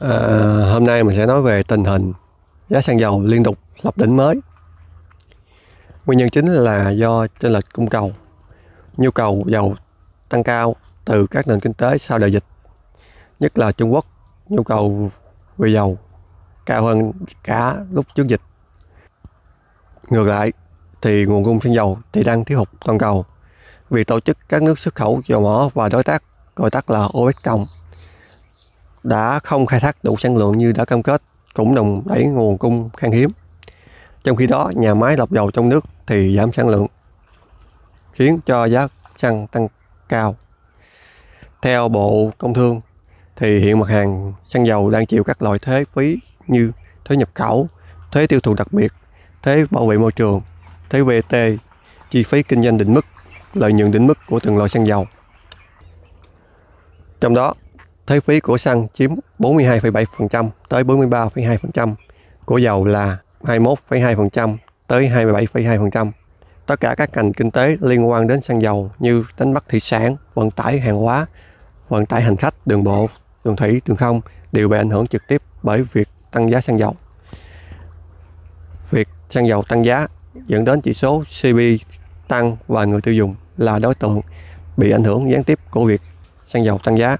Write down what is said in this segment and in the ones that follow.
À, hôm nay mình sẽ nói về tình hình giá xăng dầu liên tục lập đỉnh mới. Nguyên nhân chính là do chênh lệch cung cầu. Nhu cầu dầu tăng cao từ các nền kinh tế sau đại dịch, nhất là Trung Quốc, nhu cầu về dầu cao hơn cả lúc trước dịch. Ngược lại, thì nguồn cung xăng dầu thì đang thiếu hụt toàn cầu. Vì tổ chức các nước xuất khẩu dầu mỏ và đối tác gọi tắt là OPEC cộng đã không khai thác đủ sản lượng như đã cam kết cũng đồng đẩy nguồn cung khan hiếm. Trong khi đó, nhà máy lọc dầu trong nước thì giảm sản lượng, khiến cho giá xăng tăng cao. Theo Bộ Công Thương, thì hiện mặt hàng xăng dầu đang chịu các loại thuế phí như thuế nhập khẩu, thuế tiêu thụ đặc biệt, thuế bảo vệ môi trường, thuế VAT, chi phí kinh doanh định mức, lợi nhuận định mức của từng loại xăng dầu. Trong đó, thuế phí của xăng chiếm 42,7% tới 43,2%, của dầu là 21,2% tới 27,2%. Tất cả các ngành kinh tế liên quan đến xăng dầu như đánh bắt thủy sản, vận tải hàng hóa, vận tải hành khách, đường bộ, đường thủy, đường không đều bị ảnh hưởng trực tiếp bởi việc tăng giá xăng dầu. Việc xăng dầu tăng giá dẫn đến chỉ số CB tăng và người tiêu dùng là đối tượng bị ảnh hưởng gián tiếp của việc xăng dầu tăng giá.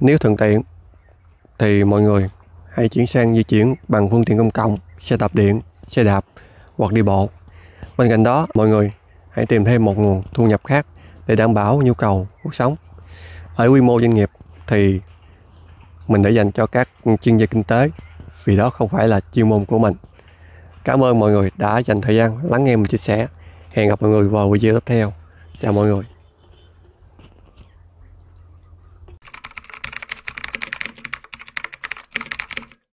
Nếu thuận tiện thì mọi người hãy chuyển sang di chuyển bằng phương tiện công cộng, xe đạp điện, xe đạp hoặc đi bộ. Bên cạnh đó, mọi người hãy tìm thêm một nguồn thu nhập khác để đảm bảo nhu cầu cuộc sống. Ở quy mô doanh nghiệp thì mình để dành cho các chuyên gia kinh tế vì đó không phải là chuyên môn của mình. Cảm ơn mọi người đã dành thời gian lắng nghe mình chia sẻ. Hẹn gặp mọi người vào video tiếp theo. Chào mọi người.